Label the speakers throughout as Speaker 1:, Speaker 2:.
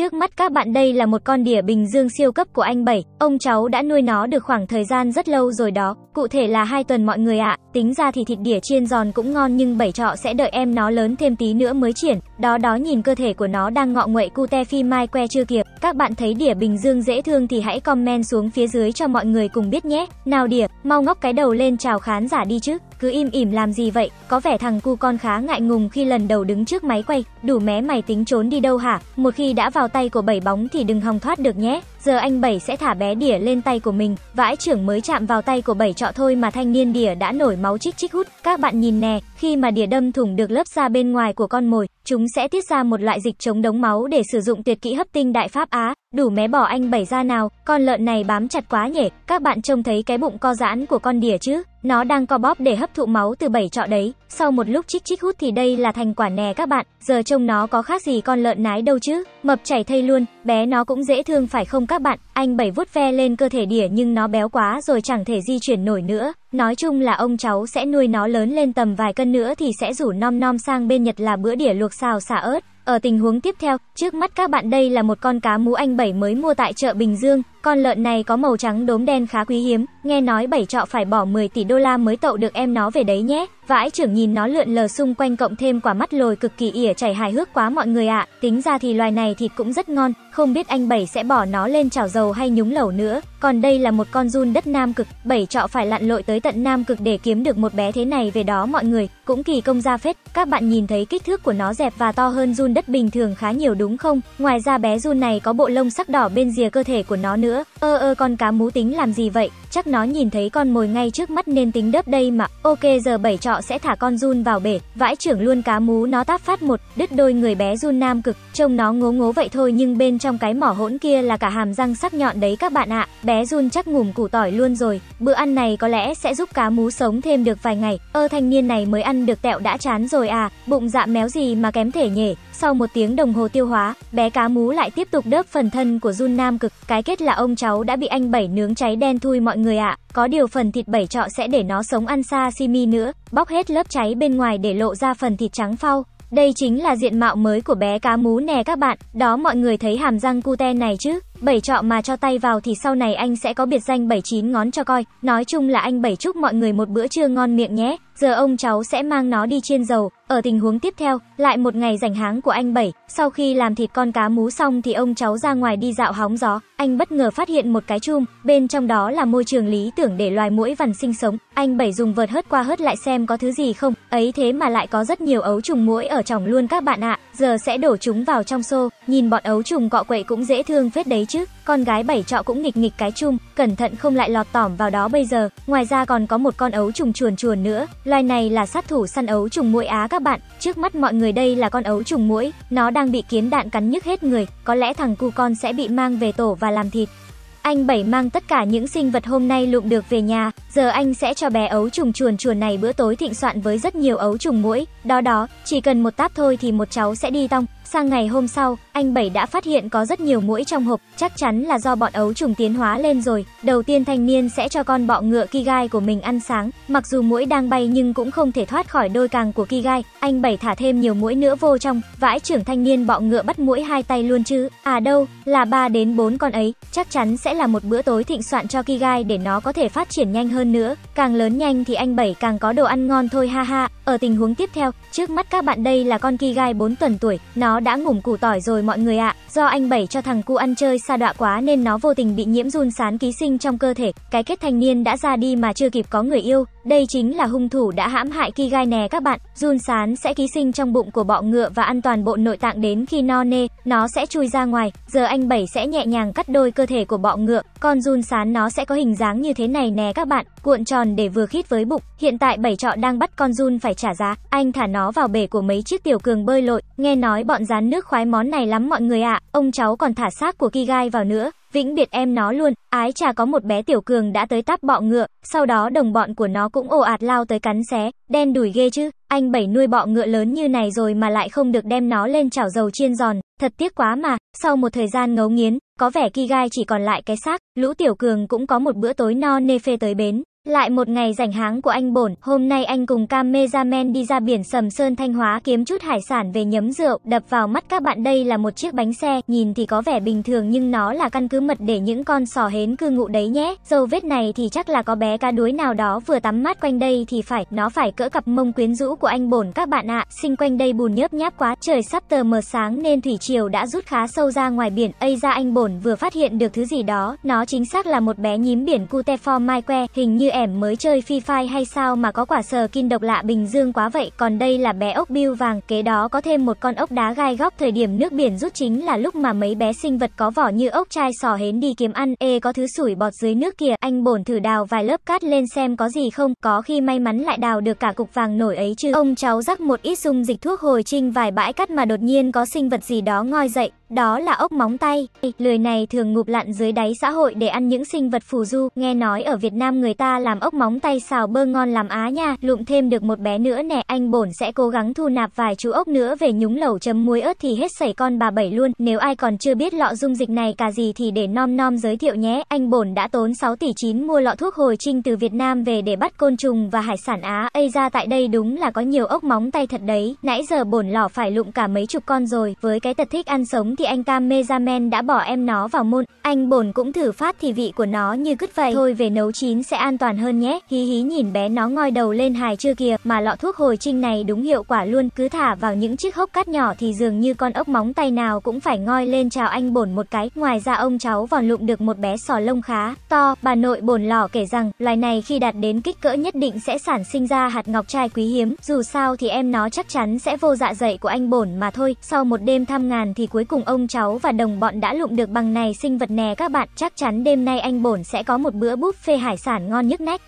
Speaker 1: Trước mắt các bạn đây là một con đỉa Bình Dương siêu cấp của anh Bảy, ông cháu đã nuôi nó được khoảng thời gian rất lâu rồi đó, cụ thể là hai tuần mọi người ạ, à. tính ra thì thịt đỉa chiên giòn cũng ngon nhưng Bảy trọ sẽ đợi em nó lớn thêm tí nữa mới triển, đó đó nhìn cơ thể của nó đang ngọ nguậy cute phi mai que chưa kịp, các bạn thấy đỉa Bình Dương dễ thương thì hãy comment xuống phía dưới cho mọi người cùng biết nhé, nào đỉa, mau ngóc cái đầu lên chào khán giả đi chứ cứ im ỉm làm gì vậy? Có vẻ thằng cu con khá ngại ngùng khi lần đầu đứng trước máy quay, đủ mé mày tính trốn đi đâu hả? Một khi đã vào tay của bảy bóng thì đừng hòng thoát được nhé. Giờ anh Bảy sẽ thả bé đỉa lên tay của mình, vãi trưởng mới chạm vào tay của Bảy trọ thôi mà thanh niên đỉa đã nổi máu chích chích hút. Các bạn nhìn nè, khi mà đỉa đâm thủng được lớp da bên ngoài của con mồi, chúng sẽ tiết ra một loại dịch chống đống máu để sử dụng tuyệt kỹ hấp tinh đại pháp Á. Đủ mé bỏ anh Bảy ra nào, con lợn này bám chặt quá nhỉ, các bạn trông thấy cái bụng co giãn của con đỉa chứ? Nó đang co bóp để hấp thụ máu từ bảy trọ đấy. Sau một lúc chích chích hút thì đây là thành quả nè các bạn. Giờ trông nó có khác gì con lợn nái đâu chứ. Mập chảy thây luôn, bé nó cũng dễ thương phải không các bạn, anh bảy vuốt ve lên cơ thể đỉa nhưng nó béo quá rồi chẳng thể di chuyển nổi nữa. Nói chung là ông cháu sẽ nuôi nó lớn lên tầm vài cân nữa thì sẽ rủ nom nom sang bên Nhật là bữa đỉa luộc xào xả ớt. Ở tình huống tiếp theo, trước mắt các bạn đây là một con cá mú anh bảy mới mua tại chợ Bình Dương. Con lợn này có màu trắng đốm đen khá quý hiếm, nghe nói bảy trọ phải bỏ 10 tỷ đô la mới tậu được em nó về đấy nhé. Vãi trưởng nhìn nó lượn lờ xung quanh cộng thêm quả mắt lồi cực kỳ ỉa chảy hài hước quá mọi người ạ. À. Tính ra thì loài này thịt cũng rất ngon, không biết anh Bảy sẽ bỏ nó lên chảo dầu hay nhúng lẩu nữa. Còn đây là một con run đất Nam Cực, Bảy trọ phải lặn lội tới tận Nam Cực để kiếm được một bé thế này về đó mọi người, cũng kỳ công ra phết. Các bạn nhìn thấy kích thước của nó dẹp và to hơn run đất bình thường khá nhiều đúng không? Ngoài ra bé run này có bộ lông sắc đỏ bên rìa cơ thể của nó nữa nữa, ơ ơ con cá mú tính làm gì vậy, chắc nó nhìn thấy con mồi ngay trước mắt nên tính đớp đây mà, ok giờ bảy trọ sẽ thả con run vào bể, vãi trưởng luôn cá mú nó táp phát một, đứt đôi người bé run nam cực, trông nó ngố ngố vậy thôi nhưng bên trong cái mỏ hỗn kia là cả hàm răng sắc nhọn đấy các bạn ạ, bé run chắc ngủm củ tỏi luôn rồi, bữa ăn này có lẽ sẽ giúp cá mú sống thêm được vài ngày, ơ thanh niên này mới ăn được tẹo đã chán rồi à, bụng dạ méo gì mà kém thể nhỉ, sau một tiếng đồng hồ tiêu hóa, bé cá mú lại tiếp tục đớp phần thân của Jun Nam Cực. Cái kết là ông cháu đã bị anh bảy nướng cháy đen thui mọi người ạ. À. Có điều phần thịt bảy trọ sẽ để nó sống ăn xa simi nữa, bóc hết lớp cháy bên ngoài để lộ ra phần thịt trắng phau. Đây chính là diện mạo mới của bé cá mú nè các bạn, đó mọi người thấy hàm răng cute này chứ. Bảy trọ mà cho tay vào thì sau này anh sẽ có biệt danh bảy chín ngón cho coi. Nói chung là anh bảy chúc mọi người một bữa trưa ngon miệng nhé. Giờ ông cháu sẽ mang nó đi chiên dầu. Ở tình huống tiếp theo, lại một ngày rảnh háng của anh bảy. Sau khi làm thịt con cá mú xong thì ông cháu ra ngoài đi dạo hóng gió. Anh bất ngờ phát hiện một cái chum, bên trong đó là môi trường lý tưởng để loài muỗi vằn sinh sống. Anh bảy dùng vợt hớt qua hớt lại xem có thứ gì không. Ấy thế mà lại có rất nhiều ấu trùng muỗi ở trong luôn các bạn ạ. À giờ sẽ đổ chúng vào trong xô, nhìn bọn ấu trùng cọ quậy cũng dễ thương phết đấy chứ. Con gái bảy trọ cũng nghịch nghịch cái chung, cẩn thận không lại lọt tỏm vào đó bây giờ. Ngoài ra còn có một con ấu trùng chuồn chuồn nữa, loài này là sát thủ săn ấu trùng muỗi Á các bạn. Trước mắt mọi người đây là con ấu trùng muỗi, nó đang bị kiến đạn cắn nhức hết người, có lẽ thằng cu con sẽ bị mang về tổ và làm thịt. Anh Bảy mang tất cả những sinh vật hôm nay lụm được về nhà, giờ anh sẽ cho bé ấu trùng chuồn chuồn này bữa tối thịnh soạn với rất nhiều ấu trùng mũi. Đó đó, chỉ cần một táp thôi thì một cháu sẽ đi tong. Sang ngày hôm sau, anh Bảy đã phát hiện có rất nhiều muỗi trong hộp, chắc chắn là do bọn ấu trùng tiến hóa lên rồi. Đầu tiên thanh niên sẽ cho con bọ ngựa Kigai của mình ăn sáng, mặc dù muỗi đang bay nhưng cũng không thể thoát khỏi đôi càng của Kigai. Anh Bảy thả thêm nhiều muỗi nữa vô trong, vãi trưởng thanh niên bọ ngựa bắt muỗi hai tay luôn chứ. À đâu, là 3 đến 4 con ấy, chắc chắn sẽ là một bữa tối thịnh soạn cho Kigai để nó có thể phát triển nhanh hơn nữa. Càng lớn nhanh thì anh Bảy càng có đồ ăn ngon thôi ha ha. Ở tình huống tiếp theo, trước mắt các bạn đây là con Kigai 4 tuần tuổi, nó đã ngủm củ tỏi rồi mọi người ạ. À. Do anh Bảy cho thằng cu ăn chơi xa đọa quá nên nó vô tình bị nhiễm run sán ký sinh trong cơ thể. Cái kết thanh niên đã ra đi mà chưa kịp có người yêu. Đây chính là hung thủ đã hãm hại gai nè các bạn. Run sán sẽ ký sinh trong bụng của bọ ngựa và ăn toàn bộ nội tạng đến khi no nê, nó sẽ chui ra ngoài. Giờ anh Bảy sẽ nhẹ nhàng cắt đôi cơ thể của bọ ngựa. Con run sán nó sẽ có hình dáng như thế này nè các bạn cuộn tròn để vừa khít với bụng. Hiện tại bảy trọ đang bắt con run phải trả giá, anh thả nó vào bể của mấy chiếc tiểu cường bơi lội. Nghe nói bọn rán nước khoái món này lắm mọi người ạ, à. ông cháu còn thả xác của Kigai vào nữa. Vĩnh biệt em nó luôn, ái chà có một bé tiểu cường đã tới táp bọ ngựa, sau đó đồng bọn của nó cũng ồ ạt lao tới cắn xé, đen đùi ghê chứ, anh bảy nuôi bọ ngựa lớn như này rồi mà lại không được đem nó lên chảo dầu chiên giòn, thật tiếc quá mà, sau một thời gian ngấu nghiến, có vẻ Kigai chỉ còn lại cái xác, lũ tiểu cường cũng có một bữa tối no nê phê tới bến. Lại một ngày rảnh háng của anh bổn, hôm nay anh cùng cameraman đi ra biển Sầm Sơn Thanh Hóa kiếm chút hải sản về nhấm rượu, đập vào mắt các bạn đây là một chiếc bánh xe, nhìn thì có vẻ bình thường nhưng nó là căn cứ mật để những con sò hến cư ngụ đấy nhé. Dâu vết này thì chắc là có bé cá đuối nào đó vừa tắm mát quanh đây thì phải, nó phải cỡ cặp mông quyến rũ của anh bổn các bạn ạ. À. Xinh quanh đây bùn nhớp nháp quá, trời sắp tờ mờ sáng nên thủy triều đã rút khá sâu ra ngoài biển. Ây ra anh bổn vừa phát hiện được thứ gì đó, nó chính xác là một bé nhím biển cute for que, hình như em mới chơi Free Fire hay sao mà có quả sờ skin độc lạ Bình Dương quá vậy, còn đây là bé ốc bưu vàng, kế đó có thêm một con ốc đá gai góc thời điểm nước biển rút chính là lúc mà mấy bé sinh vật có vỏ như ốc chai sò hến đi kiếm ăn, ê có thứ sủi bọt dưới nước kìa, anh bổn thử đào vài lớp cát lên xem có gì không, có khi may mắn lại đào được cả cục vàng nổi ấy chứ. Ông cháu rắc một ít dung dịch thuốc hồi trinh vài bãi cát mà đột nhiên có sinh vật gì đó ngoi dậy, đó là ốc móng tay. Lười này thường ngụp lặn dưới đáy xã hội để ăn những sinh vật phù du. Nghe nói ở Việt Nam người ta làm ốc móng tay xào bơ ngon làm á nha, lụm thêm được một bé nữa nè. Anh bổn sẽ cố gắng thu nạp vài chú ốc nữa về nhúng lẩu chấm muối ớt thì hết sảy con bà bảy luôn. Nếu ai còn chưa biết lọ dung dịch này cả gì thì để nom nom giới thiệu nhé. Anh bổn đã tốn 6 tỷ 9 mua lọ thuốc hồi trinh từ Việt Nam về để bắt côn trùng và hải sản Á. Ây ra tại đây đúng là có nhiều ốc móng tay thật đấy. Nãy giờ bổn lỏ phải lụm cả mấy chục con rồi. Với cái tật thích ăn sống thì anh Cam Mezamen đã bỏ em nó vào môn. Anh bổn cũng thử phát thì vị của nó như cứt vậy. Thôi về nấu chín sẽ an toàn hơn nhé. Hí hí nhìn bé nó ngoi đầu lên hài chưa kìa. Mà lọ thuốc hồi trinh này đúng hiệu quả luôn. Cứ thả vào những chiếc hốc cát nhỏ thì dường như con ốc móng tay nào cũng phải ngoi lên chào anh bổn một cái. Ngoài ra ông cháu vòn lụm được một bé sò lông khá to. Bà nội bổn lỏ kể rằng loài này khi đạt đến kích cỡ nhất định sẽ sản sinh ra hạt ngọc trai quý hiếm. Dù sao thì em nó chắc chắn sẽ vô dạ dày của anh bổn mà thôi. Sau một đêm thăm ngàn thì cuối cùng ông cháu và đồng bọn đã lụm được bằng này sinh vật nè các bạn. Chắc chắn đêm nay anh Bổn sẽ có một bữa buffet hải sản ngon nhất nách.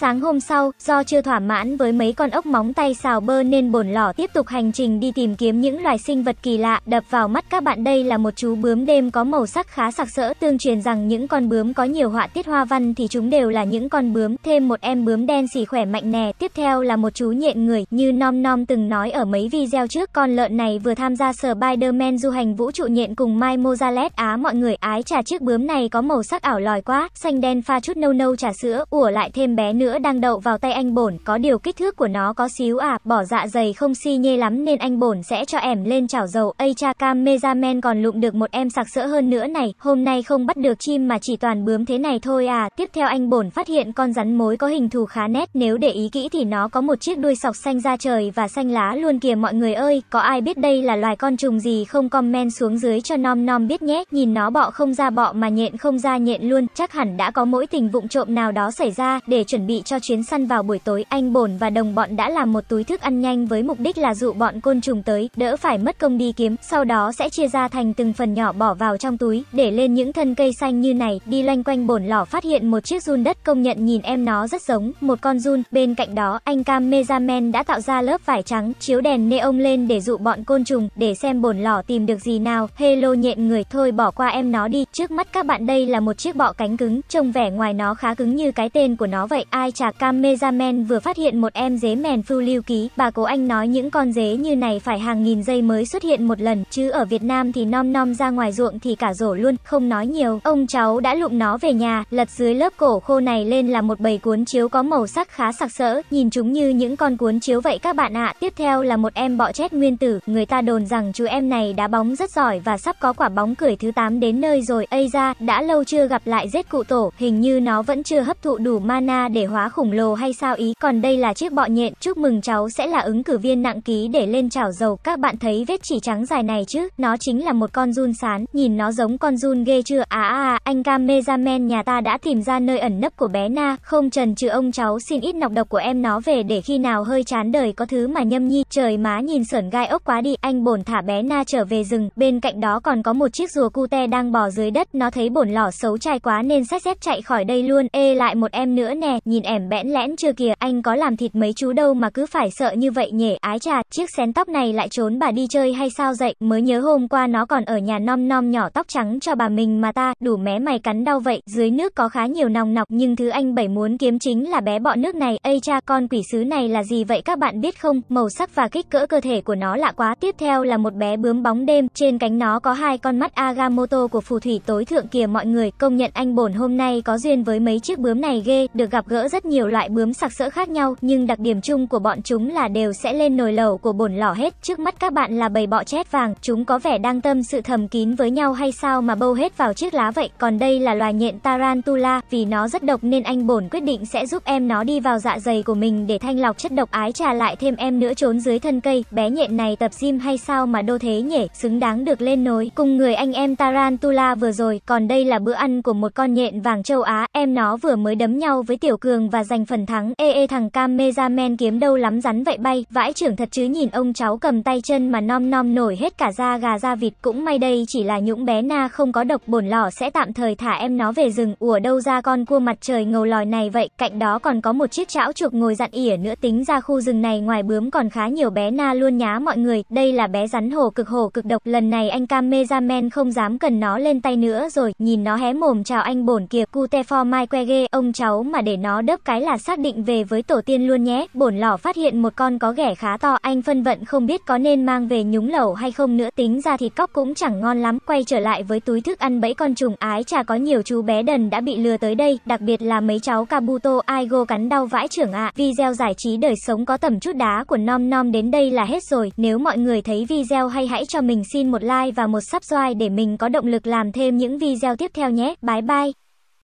Speaker 1: Sáng hôm sau, do chưa thỏa mãn với mấy con ốc móng tay xào bơ nên bồn lỏ tiếp tục hành trình đi tìm kiếm những loài sinh vật kỳ lạ. Đập vào mắt các bạn đây là một chú bướm đêm có màu sắc khá sặc sỡ. Tương truyền rằng những con bướm có nhiều họa tiết hoa văn thì chúng đều là những con bướm. Thêm một em bướm đen xì khỏe mạnh nè. Tiếp theo là một chú nhện người như Nom Nom từng nói ở mấy video trước. Con lợn này vừa tham gia Spider-Man du hành vũ trụ nhện cùng Mai Mozalet Á mọi người ái trà chiếc bướm này có màu sắc ảo lòi quá. Xanh đen pha chút nâu nâu trà sữa, ủa lại thêm bé nữa nữa đang đậu vào tay anh bổn, có điều kích thước của nó có xíu à, bỏ dạ dày không si nhê lắm nên anh bổn sẽ cho ẻm lên chảo dầu. Ây cha cam men còn lụm được một em sặc sỡ hơn nữa này, hôm nay không bắt được chim mà chỉ toàn bướm thế này thôi à. Tiếp theo anh bổn phát hiện con rắn mối có hình thù khá nét, nếu để ý kỹ thì nó có một chiếc đuôi sọc xanh ra trời và xanh lá luôn kìa mọi người ơi, có ai biết đây là loài con trùng gì không comment xuống dưới cho nom nom biết nhé, nhìn nó bọ không ra bọ mà nhện không ra nhện luôn, chắc hẳn đã có mỗi tình vụng trộm nào đó xảy ra, để chuẩn bị bị cho chuyến săn vào buổi tối, anh Bổn và đồng bọn đã làm một túi thức ăn nhanh với mục đích là dụ bọn côn trùng tới, đỡ phải mất công đi kiếm, sau đó sẽ chia ra thành từng phần nhỏ bỏ vào trong túi, để lên những thân cây xanh như này, đi loanh quanh Bổn lỏ phát hiện một chiếc run đất công nhận nhìn em nó rất giống, một con run, bên cạnh đó, anh Cam Mezamen đã tạo ra lớp vải trắng, chiếu đèn neon lên để dụ bọn côn trùng, để xem Bổn lỏ tìm được gì nào, hello nhện người, thôi bỏ qua em nó đi, trước mắt các bạn đây là một chiếc bọ cánh cứng, trông vẻ ngoài nó khá cứng như cái tên của nó vậy, ai lai trạc cameraman vừa phát hiện một em dế mèn phưu lưu ký. Bà cố anh nói những con dế như này phải hàng nghìn giây mới xuất hiện một lần, chứ ở Việt Nam thì nom nom ra ngoài ruộng thì cả rổ luôn, không nói nhiều. Ông cháu đã lụm nó về nhà, lật dưới lớp cổ khô này lên là một bầy cuốn chiếu có màu sắc khá sặc sỡ, nhìn chúng như những con cuốn chiếu vậy các bạn ạ. À. Tiếp theo là một em bọ chét nguyên tử, người ta đồn rằng chú em này đá bóng rất giỏi và sắp có quả bóng cười thứ 8 đến nơi rồi. Ây ra, đã lâu chưa gặp lại giết cụ tổ, hình như nó vẫn chưa hấp thụ đủ mana để hóa khổng lồ hay sao ý. Còn đây là chiếc bọ nhện, chúc mừng cháu sẽ là ứng cử viên nặng ký để lên chảo dầu. Các bạn thấy vết chỉ trắng dài này chứ? Nó chính là một con run sán, nhìn nó giống con run ghê chưa? À à à, anh Kamezamen nhà ta đã tìm ra nơi ẩn nấp của bé Na, không trần trừ ông cháu xin ít nọc độc của em nó về để khi nào hơi chán đời có thứ mà nhâm nhi. Trời má nhìn sởn gai ốc quá đi, anh bổn thả bé Na trở về rừng, bên cạnh đó còn có một chiếc rùa cute đang bò dưới đất, nó thấy bổn lỏ xấu trai quá nên xét dép chạy khỏi đây luôn. Ê lại một em nữa nè, nhìn nhìn ẻm bẽn lẽn chưa kìa, anh có làm thịt mấy chú đâu mà cứ phải sợ như vậy nhỉ, ái trà, chiếc xén tóc này lại trốn bà đi chơi hay sao dậy, mới nhớ hôm qua nó còn ở nhà nom nom nhỏ tóc trắng cho bà mình mà ta, đủ mé mày cắn đau vậy, dưới nước có khá nhiều nòng nọc nhưng thứ anh bảy muốn kiếm chính là bé bọ nước này, ây cha, con quỷ sứ này là gì vậy các bạn biết không, màu sắc và kích cỡ cơ thể của nó lạ quá, tiếp theo là một bé bướm bóng đêm, trên cánh nó có hai con mắt agamoto của phù thủy tối thượng kìa mọi người, công nhận anh bổn hôm nay có duyên với mấy chiếc bướm này ghê, được gặp gỡ rất nhiều loại bướm sặc sỡ khác nhau, nhưng đặc điểm chung của bọn chúng là đều sẽ lên nồi lẩu của bồn lò hết. Trước mắt các bạn là bầy bọ chét vàng, chúng có vẻ đang tâm sự thầm kín với nhau hay sao mà bâu hết vào chiếc lá vậy. Còn đây là loài nhện tarantula, vì nó rất độc nên anh bổn quyết định sẽ giúp em nó đi vào dạ dày của mình để thanh lọc chất độc ái trà lại thêm em nữa trốn dưới thân cây. Bé nhện này tập gym hay sao mà đô thế nhỉ, xứng đáng được lên nối cùng người anh em tarantula vừa rồi. Còn đây là bữa ăn của một con nhện vàng châu Á, em nó vừa mới đấm nhau với tiểu cường cường và giành phần thắng. Ê ê thằng cam mê ra men kiếm đâu lắm rắn vậy bay, vãi trưởng thật chứ nhìn ông cháu cầm tay chân mà nom nom nổi hết cả da gà da vịt. Cũng may đây chỉ là những bé na không có độc bổn lỏ sẽ tạm thời thả em nó về rừng. Ủa đâu ra con cua mặt trời ngầu lòi này vậy, cạnh đó còn có một chiếc chảo chuộc ngồi dặn ỉa nữa tính ra khu rừng này ngoài bướm còn khá nhiều bé na luôn nhá mọi người. Đây là bé rắn hổ cực hổ cực độc, lần này anh cam mê ra men không dám cần nó lên tay nữa rồi, nhìn nó hé mồm chào anh bổn kìa, Te for Mai que ghê, ông cháu mà để nó đớp cái là xác định về với tổ tiên luôn nhé. Bổn lò phát hiện một con có ghẻ khá to, anh phân vận không biết có nên mang về nhúng lẩu hay không nữa. Tính ra thịt cóc cũng chẳng ngon lắm. Quay trở lại với túi thức ăn bẫy con trùng ái chả có nhiều chú bé đần đã bị lừa tới đây, đặc biệt là mấy cháu Kabuto Aigo cắn đau vãi trưởng ạ. À. Video giải trí đời sống có tầm chút đá của Nom Nom đến đây là hết rồi. Nếu mọi người thấy video hay hãy cho mình xin một like và một subscribe để mình có động lực làm thêm những video tiếp theo nhé. Bye bye.